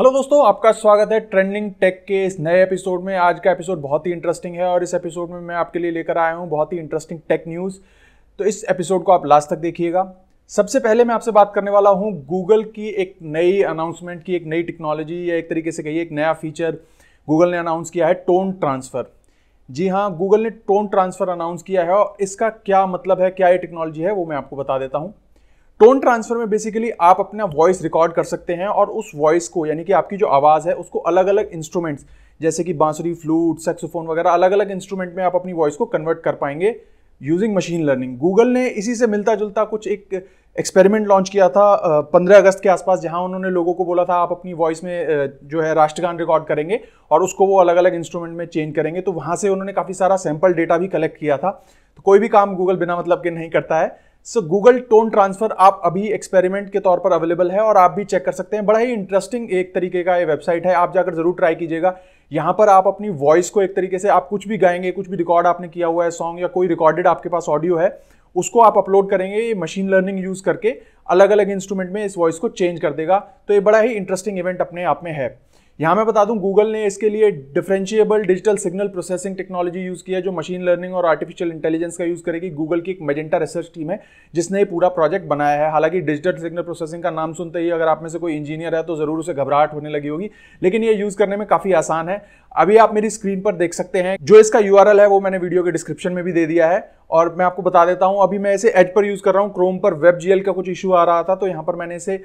hello दोस्तों आपका स्वागत है ट्रेंडिंग टेक के इस नए एपिसोड में आज का एपिसोड बहुत ही इंटरेस्टिंग है और इस एपिसोड में मैं आपके लिए लेकर आया हूँ बहुत ही इंटरेस्टिंग टेक न्यूज़ तो इस एपिसोड को आप लास्ट तक देखिएगा सबसे पहले मैं आपसे बात करने वाला हूँ गूगल की एक नई अनाउंसमेंट की एक नई टेक्नोलॉजी या एक तरीके से कहिए एक नया फीचर गूगल ने अनाउंस किया है टोन ट्रांसफ़र जी हाँ गूगल ने टोन ट्रांसफ़र अनाउंस किया है और इसका क्या मतलब है क्या ये टेक्नोलॉजी है वो मैं आपको बता देता हूँ टोन ट्रांसफर में बेसिकली आप अपना वॉइस रिकॉर्ड कर सकते हैं और उस वॉइस को यानी कि आपकी जो आवाज़ है उसको अलग अलग इंस्ट्रूमेंट्स जैसे कि बांसुरी फ्लूट सेक्सोफोन वगैरह अलग अलग इंस्ट्रूमेंट में आप अपनी वॉइस को कन्वर्ट कर पाएंगे यूजिंग मशीन लर्निंग गूगल ने इसी से मिलता जुलता कुछ एक एक्सपेरिमेंट लॉन्च किया था पंद्रह अगस्त के आसपास जहां उन्होंने लोगों को बोला था आप अपनी वॉइस में जो है राष्ट्रगान रिकॉर्ड करेंगे और उसको वो अलग अलग इंस्ट्रूमेंट में चेंज करेंगे तो वहां से उन्होंने काफ़ी सारा सैम्पल डेटा भी कलेक्ट किया था तो कोई भी काम गूगल बिना मतलब के नहीं करता है सो गूगल टोन ट्रांसफर आप अभी एक्सपेरिमेंट के तौर पर अवेलेबल है और आप भी चेक कर सकते हैं बड़ा ही इंटरेस्टिंग एक तरीके का ये वेबसाइट है आप जाकर जरूर ट्राई कीजिएगा यहाँ पर आप अपनी वॉइस को एक तरीके से आप कुछ भी गाएंगे कुछ भी रिकॉर्ड आपने किया हुआ है सॉन्ग या कोई रिकॉर्डेड आपके पास ऑडियो है उसको आप अपलोड करेंगे ये मशीन लर्निंग यूज़ करके अलग अलग इंस्ट्रूमेंट में इस वॉइस को चेंज कर देगा तो ये बड़ा ही इंटरेस्टिंग इवेंट अपने आप में है यहाँ मैं बता दूँ गूगल ने इसके लिए differentiable digital signal processing technology use किया जो मशीन लर्निंग और आर्टिफिशियल इंटेलिजेंस का यूज़ करेगी गूगल की एक मेजेंटा रिसर्च टीम है जिसने ये पूरा प्रोजेक्ट बनाया है हालांकि डिजिटल सिग्नल प्रोसेसिंग का नाम सुनते ही अगर आप में से कोई इंजीनियर है तो ज़रूर उसे घबराहट होने लगी होगी लेकिन ये यूज़ करने में काफ़ी आसान है अभी आप मेरी स्क्रीन पर देख सकते हैं जो इसका यू है वो मैंने वीडियो के डिस्क्रिप्शन में भी दे दिया है और मैं आपको बता देता हूँ अभी मैं इसे एज पर यूज़ कर रहा हूँ क्रोम पर वेब जी का कुछ इशू आ रहा था तो यहाँ पर मैंने इसे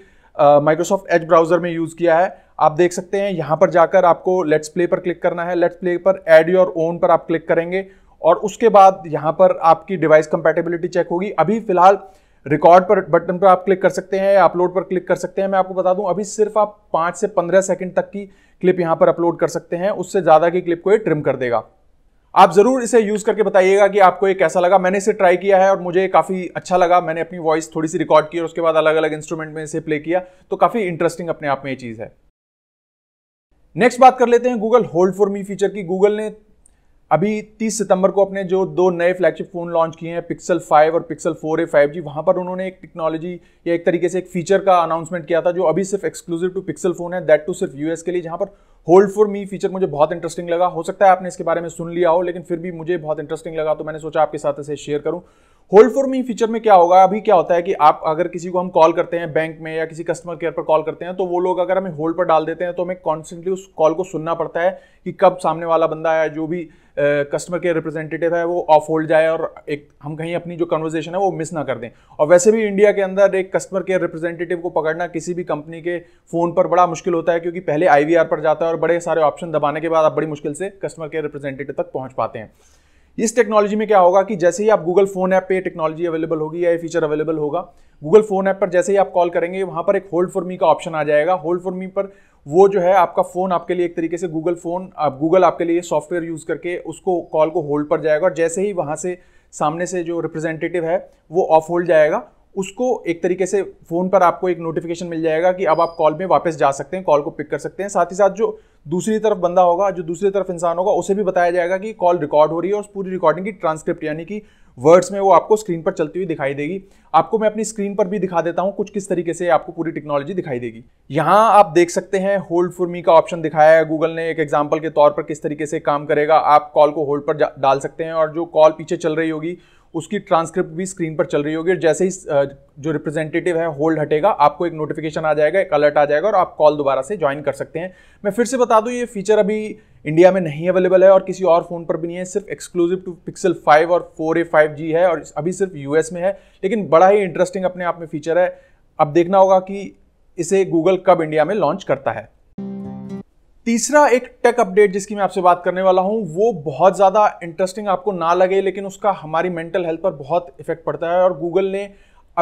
माइक्रोसॉफ्ट एज ब्राउजर में यूज़ किया है आप देख सकते हैं यहाँ पर जाकर आपको लेट्स प्ले पर क्लिक करना है लेट्स प्ले पर एड योर ओन पर आप क्लिक करेंगे और उसके बाद यहाँ पर आपकी डिवाइस कंपेटेबिलिटी चेक होगी अभी फिलहाल रिकॉर्ड पर बटन पर आप क्लिक कर सकते हैं अपलोड पर क्लिक कर सकते हैं मैं आपको बता दूं अभी सिर्फ आप पाँच से पंद्रह सेकंड तक की क्लिप यहाँ पर अपलोड कर सकते हैं उससे ज़्यादा की क्लिप को ये ट्रिम कर देगा आप ज़रूर इसे यूज़ करके बताइएगा कि आपको ये कैसा लगा मैंने इसे ट्राई किया है और मुझे काफ़ी अच्छा लगा मैंने अपनी वॉइस थोड़ी सी रिकॉर्ड की और उसके बाद अलग अलग इंस्ट्रूमेंट में इसे प्ले किया तो काफ़ी इंटरेस्टिंग अपने आप में ये चीज़ है नेक्स्ट बात कर लेते हैं Google hold for me feature की गूगल ने अभी 30 सितंबर को अपने जो दो नए फ्लैगशिप फ़ोन लॉन्च किए हैं पिक्सल 5 और पिक्सल 4a 5G वहां पर उन्होंने एक टेक्नोलॉजी या एक तरीके से एक फीचर का अनाउंसमेंट किया था जो अभी सिर्फ एक्सक्लूसिव टू पिक्सल फ़ोन है दैट टू सिर्फ यूएस के लिए जहां पर होल्ड फॉर मी फीचर मुझे बहुत इंटरेस्टिंग लगा हो सकता है आपने इसके बारे में सुन लिया हो लेकिन फिर भी मुझे बहुत इंटरेस्टिंग लगा तो मैंने सोचा आपके साथ इसे शेयर करूँ होल्ड फॉर मी फीचर में क्या होगा अभी क्या होता है कि आप अगर किसी को हम कॉल करते हैं बैंक में या किसी कस्टमर केयर पर कॉल करते हैं तो वो लोग अगर हमें होल्ड पर डाल देते हैं तो हमें कॉन्स्टेंटली उस कॉल को सुनना पड़ता है कि कब सामने वाला बंदा है जो भी कस्टमर केयर रिप्रेजेंटेटिव है वो ऑफ होल्ड जाए और एक हम कहीं अपनी जो कन्वर्जेशन है वो मिस ना कर दें और वैसे भी इंडिया के अंदर एक कस्टमर केयर रिप्रेजेंटेटिव को पकड़ना किसी भी कंपनी के फ़ोन पर बड़ा मुश्किल होता है क्योंकि पहले आई पर जाता है और बड़े सारे ऑप्शन दबाने के बाद आप बड़ी मुश्किल से कस्टमर केयर रिप्रेजेंटेटिव तक पहुँच पाते हैं इस टेक्नोलॉजी में क्या होगा कि जैसे ही आप गूगल फोन ऐप पे टेक्नोलॉजी अवेलेबल होगी या ये फीचर अवेलेबल होगा गूगल फोन ऐप पर जैसे ही आप कॉल करेंगे वहां पर एक होल्ड फॉर मी का ऑप्शन आ जाएगा होल्ड फॉर मी पर वो जो है आपका फ़ोन आपके लिए एक तरीके से गूगल फ़ोन आप गूगल आपके लिए सॉफ्टवेयर यूज़ करके उसको कॉल को होल्ड पर जाएगा और जैसे ही वहाँ से सामने से जो रिप्रेजेंटेटिव है वो ऑफ होल्ड जाएगा उसको एक तरीके से फ़ोन पर आपको एक नोटिफिकेशन मिल जाएगा कि अब आप कॉल में वापस जा सकते हैं कॉल को पिक कर सकते हैं साथ ही साथ जो दूसरी तरफ बंदा होगा जो दूसरी तरफ इंसान होगा उसे भी बताया जाएगा कि कॉल रिकॉर्ड हो रही है और पूरी रिकॉर्डिंग की ट्रांसक्रिप्ट यानी कि वर्ड्स में वो आपको स्क्रीन पर चलती हुई दिखाई देगी आपको मैं अपनी स्क्रीन पर भी दिखा देता हूँ कुछ किस तरीके से आपको पूरी टेक्नोलॉजी दिखाई देगी यहाँ आप देख सकते हैं होल्ड फॉर मी का ऑप्शन दिखाया है गूगल ने एक एग्जाम्पल के तौर पर किस तरीके से काम करेगा आप कॉल को होल्ड पर डाल सकते हैं और जो कॉल पीछे चल रही होगी उसकी ट्रांसक्रिप्ट भी स्क्रीन पर चल रही होगी और जैसे ही जो रिप्रेजेंटेटिव है होल्ड हटेगा आपको एक नोटिफिकेशन आ जाएगा एक अलर्ट आ जाएगा और आप कॉल दोबारा से ज्वाइन कर सकते हैं मैं फिर से बता दूँ ये फीचर अभी इंडिया में नहीं अवेलेबल है और किसी और फ़ोन पर भी नहीं है सिर्फ एक्सक्लूसिव टू पिक्सल 5 और 4A 5G है और अभी सिर्फ यूएस में है लेकिन बड़ा ही इंटरेस्टिंग अपने आप में फीचर है अब देखना होगा कि इसे गूगल कब इंडिया में लॉन्च करता है तीसरा एक टेक अपडेट जिसकी मैं आपसे बात करने वाला हूं वो बहुत ज़्यादा इंटरेस्टिंग आपको ना लगे लेकिन उसका हमारी मेंटल हेल्थ पर बहुत इफेक्ट पड़ता है और गूगल ने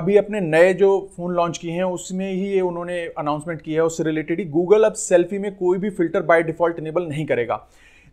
अभी अपने नए जो फ़ोन लॉन्च किए हैं उसमें ही ये उन्होंने अनाउंसमेंट किया है उससे रिलेटेड ही गूगल अब सेल्फी में कोई भी फिल्टर बाय डिफ़ॉल्ट इनेबल नहीं करेगा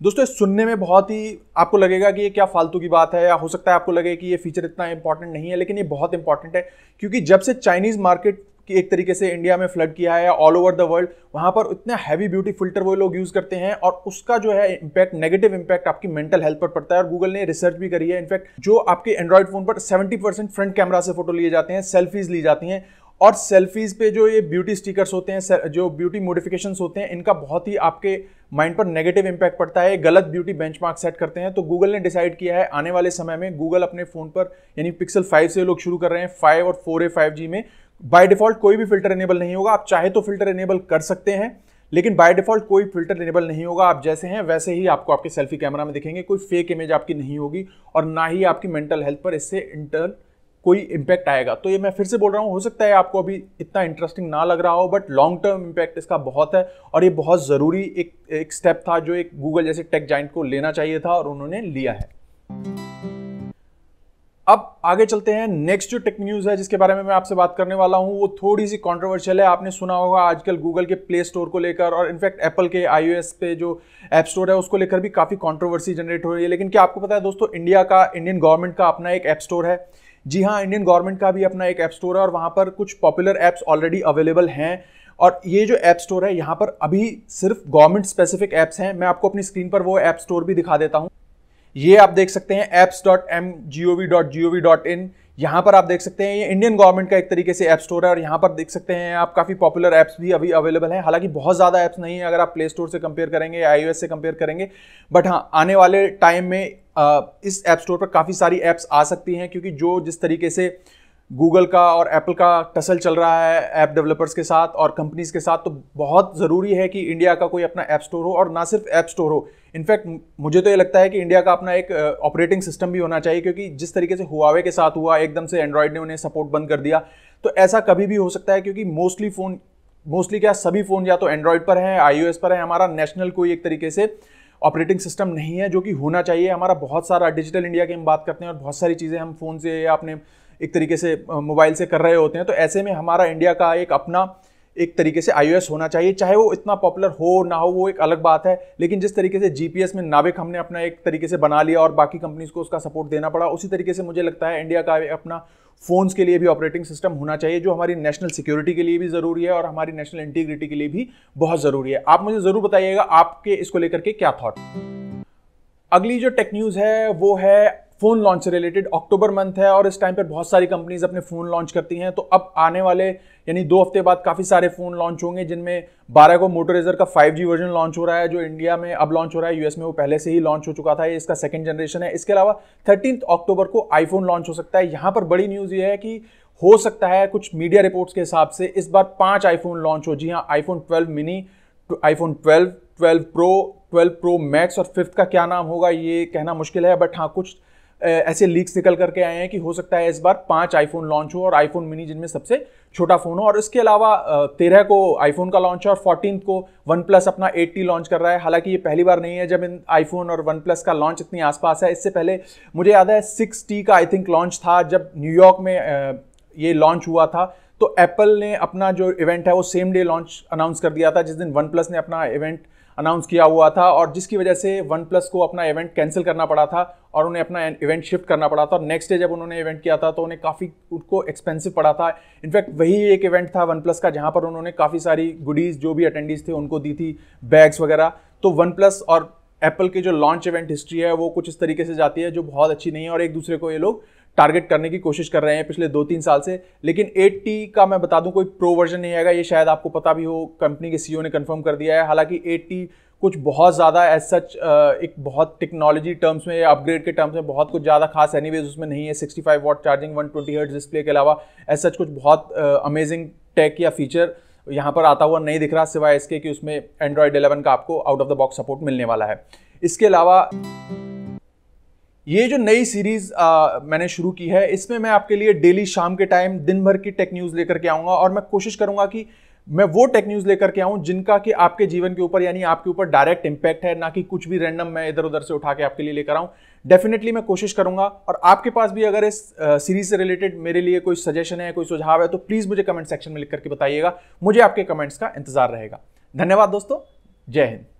दोस्तों सुनने में बहुत ही आपको लगेगा कि ये क्या फालतू की बात है या हो सकता है आपको लगे कि ये फीचर इतना इंपॉर्टेंट नहीं है लेकिन ये बहुत इंपॉर्टेंट है क्योंकि जब से चाइनीज़ मार्केट कि एक तरीके से इंडिया में फ्लड किया है ऑल ओवर द वर्ल्ड वहां पर इतना हैवी ब्यूटी फिल्टर वो लोग यूज़ करते हैं और उसका जो है इम्पैक्ट नेगेटिव इम्पैक्ट आपकी मेंटल हेल्थ पर पड़ता है और गूगल ने रिसर्च भी करी है इनफैक्ट जो आपके एंड्रॉइड फ़ोन पर सेवेंटी फ्रंट कैमरा से फोटो लिए जाते हैं सेल्फीज़ ली जाती हैं और सेल्फीज़ पे जो ये ब्यूटी स्टिकर्स होते हैं जो ब्यूटी मोडिफिकेशन होते हैं इनका बहुत ही आपके माइंड पर नेगेटिव इंपैक्ट पड़ता है गलत ब्यूटी बेंचमार्क सेट करते हैं तो गूगल ने डिसाइड किया है आने वाले समय में गूगल अपने फ़ोन पर यानी पिक्सल 5 से लोग शुरू कर रहे हैं 5 और 4A 5G में बाय डिफॉल्ट कोई भी फिल्टर इनेबल नहीं होगा आप चाहे तो फिल्टर इनेबल कर सकते हैं लेकिन बाय डिफॉल्ट कोई फिल्टर इनेबल नहीं होगा आप जैसे हैं वैसे ही आपको आपके सेल्फी कैमरा में दिखेंगे कोई फेक इमेज आपकी नहीं होगी और ना ही आपकी मेंटल हेल्थ पर इससे इंटर कोई इम्पैक्ट आएगा तो ये मैं फिर से बोल रहा हूँ हो सकता है आपको अभी इतना इंटरेस्टिंग ना लग रहा हो बट लॉन्ग टर्म इम्पैक्ट इसका बहुत है और ये बहुत ज़रूरी एक एक स्टेप था जो एक गूगल जैसे टेक जाइंट को लेना चाहिए था और उन्होंने लिया है अब आगे चलते हैं नेक्स्ट जो टेक न्यूज़ है जिसके बारे में मैं आपसे बात करने वाला हूं वो थोड़ी सी कंट्रोवर्शियल है आपने सुना होगा आजकल गूगल के प्ले स्टोर को लेकर और इनफैक्ट एप्पल के आईओएस पे जो ऐप स्टोर है उसको लेकर भी काफ़ी कंट्रोवर्सी जनरेट हो रही है लेकिन क्या आपको पता है दोस्तों इंडिया का इंडियन गवर्नमेंट का अपना एक ऐप स्टोर है जी हाँ इंडियन गवर्नमेंट का भी अपना एक ऐप स्टोर है और वहां पर कुछ पॉपुलर ऐप्स ऑलरेडी अवेलेबल हैं और ये जो ऐप स्टोर है यहाँ पर अभी सिर्फ गवर्नमेंट स्पेसिफिक ऐप्स हैं मैं आपको अपनी स्क्रीन पर वो ऐप स्टोर भी दिखा देता हूँ ये आप देख सकते हैं apps dot M G O V dot G O V dot in यहाँ पर आप देख सकते हैं ये इंडियन गवर्नमेंट का एक तरीके से ऐप स्टोर है और यहाँ पर देख सकते हैं आप काफ़ी पॉपुलर ऐप्स भी अभी अवेलेबल हैं हालांकि बहुत ज़्यादा ऐप्स नहीं है अगर आप प्ले स्टोर से कंपेयर करेंगे या आई से कंपेयर करेंगे बट हाँ आने वाले टाइम में इस ऐप स्टोर पर काफ़ी सारी ऐप्स आ सकती हैं क्योंकि जो जिस तरीके से गूगल का और एप्पल का टसल चल रहा है ऐप डेवलपर्स के साथ और कंपनीज के साथ तो बहुत ज़रूरी है कि इंडिया का कोई अपना ऐप स्टोर हो और ना सिर्फ ऐप स्टोर हो इनफैक्ट मुझे तो ये लगता है कि इंडिया का अपना एक ऑपरेटिंग सिस्टम भी होना चाहिए क्योंकि जिस तरीके से हुआवे के साथ हुआ एकदम से एंड्रॉयड ने उन्हें सपोर्ट बंद कर दिया तो ऐसा कभी भी हो सकता है क्योंकि मोस्टली फ़ोन मोस्टली क्या सभी फ़ोन या तो एंड्रॉयड पर हैं आई पर है हमारा नेशनल कोई एक तरीके से ऑपरेटिंग सिस्टम नहीं है जो कि होना चाहिए हमारा बहुत सारा डिजिटल इंडिया की हम बात करते हैं और बहुत सारी चीज़ें हम फ़ोन से या अपने एक तरीके से मोबाइल से कर रहे होते हैं तो ऐसे में हमारा इंडिया का एक अपना एक तरीके से आईओएस होना चाहिए चाहे वो इतना पॉपुलर हो ना हो वो एक अलग बात है लेकिन जिस तरीके से जीपीएस में नाविक हमने अपना एक तरीके से बना लिया और बाकी कंपनीज को उसका सपोर्ट देना पड़ा उसी तरीके से मुझे लगता है इंडिया का अपना फ़ोन्स के लिए भी ऑपरेटिंग सिस्टम होना चाहिए जो हमारी नेशनल सिक्योरिटी के लिए भी ज़रूरी है और हमारी नेशनल इंटीग्रिटी के लिए भी बहुत ज़रूरी है आप मुझे ज़रूर बताइएगा आपके इसको लेकर के क्या थाट अगली जो टेक न्यूज़ है वो है फ़ोन लॉन्च से रिलेटेड अक्टूबर मंथ है और इस टाइम पर बहुत सारी कंपनीज अपने फ़ोन लॉन्च करती हैं तो अब आने वाले यानी दो हफ्ते बाद काफ़ी सारे फ़ोन लॉन्च होंगे जिनमें बारह को मोटोरेजर का जी वर्जन लॉन्च हो रहा है जो इंडिया में अब लॉन्च हो रहा है यूएस में वो पहले से ही लॉन्च हो चुका था ये इसका सेकेंड जनरेशन है इसके अलावा थर्टीन अक्टूबर को आईफोन लॉन्च हो सकता है यहाँ पर बड़ी न्यूज़ ये है कि हो सकता है कुछ मीडिया रिपोर्ट्स के हिसाब से इस बार पांच आईफोन लॉन्च हो जी हाँ iPhone 12 mini iPhone 12, 12 pro 12 pro max और फिफ्थ का क्या नाम होगा ये कहना मुश्किल है बट हाँ कुछ ऐसे लीक्स निकल करके आए हैं कि हो सकता है इस बार पांच आईफोन लॉन्च हो और आईफोन मिनी जिनमें सबसे छोटा फ़ोन हो और इसके अलावा तेरह को आईफोन का लॉन्च है और फोर्टीन को वन प्लस अपना एट लॉन्च कर रहा है हालांकि ये पहली बार नहीं है जब इन आईफोन और वन प्लस का लॉन्च इतनी आसपास है इससे पहले मुझे याद है सिक्स का आई थिंक लॉन्च था जब न्यूयॉर्क में ये लॉन्च हुआ था तो एप्पल ने अपना जो इवेंट है वो सेम डे लॉन्च अनाउंस कर दिया था जिस दिन वन प्लस ने अपना इवेंट अनाउंस किया हुआ था और जिसकी वजह से वन प्लस को अपना इवेंट कैंसिल करना पड़ा था और उन्हें अपना इवेंट शिफ्ट करना पड़ा था और नेक्स्ट डे जब उन्होंने इवेंट किया था तो उन्हें काफ़ी उनको एक्सपेंसिव पड़ा था इनफैक्ट वही एक इवेंट था वन प्लस का जहाँ पर उन्होंने काफ़ी सारी गुडीज़ जो भी अटेंडीज़ थे उनको दी थी बैग्स वगैरह तो वन प्लस और एप्पल के जो लॉन्च इवेंट हिस्ट्री है वो कुछ इस तरीके से जाती है जो बहुत अच्छी नहीं है और एक दूसरे को ये लोग टारगेट करने की कोशिश कर रहे हैं पिछले दो तीन साल से लेकिन 80 का मैं बता दूं कोई प्रो वर्जन नहीं आएगा ये शायद आपको पता भी हो कंपनी के सी e ने कन्फर्म कर दिया है हालांकि 80 कुछ बहुत ज़्यादा एज सच एक बहुत टेक्नोलॉजी टर्म्स में या अपग्रेड के टर्म्स में बहुत कुछ ज़्यादा खास एनी उसमें नहीं है 65 five watt charging one twenty hertz display के अलावा एज सच कुछ बहुत अमेजिंग टेक या फीचर यहाँ पर आता हुआ नहीं दिख रहा सिवाय इसके कि उसमें एंड्रॉयड 11 का आपको out of the box support मिलने वाला है इसके अलावा ये जो नई सीरीज मैंने शुरू की है इसमें मैं आपके लिए डेली शाम के टाइम दिन भर की टेक न्यूज़ लेकर के आऊंगा और मैं कोशिश करूंगा कि मैं वो टेक न्यूज़ लेकर के आऊं जिनका कि आपके जीवन के ऊपर यानी आपके ऊपर डायरेक्ट इंपैक्ट है ना कि कुछ भी रैंडम मैं इधर उधर से उठा के आपके लिए लेकर आऊं डेफिनेटली मैं कोशिश करूंगा और आपके पास भी अगर इस सीरीज से रिलेटेड मेरे लिए कोई सजेशन है कोई सुझाव है तो प्लीज़ मुझे कमेंट सेक्शन में लिख करके बताइएगा मुझे आपके कमेंट्स का इंतजार रहेगा धन्यवाद दोस्तों जय हिंद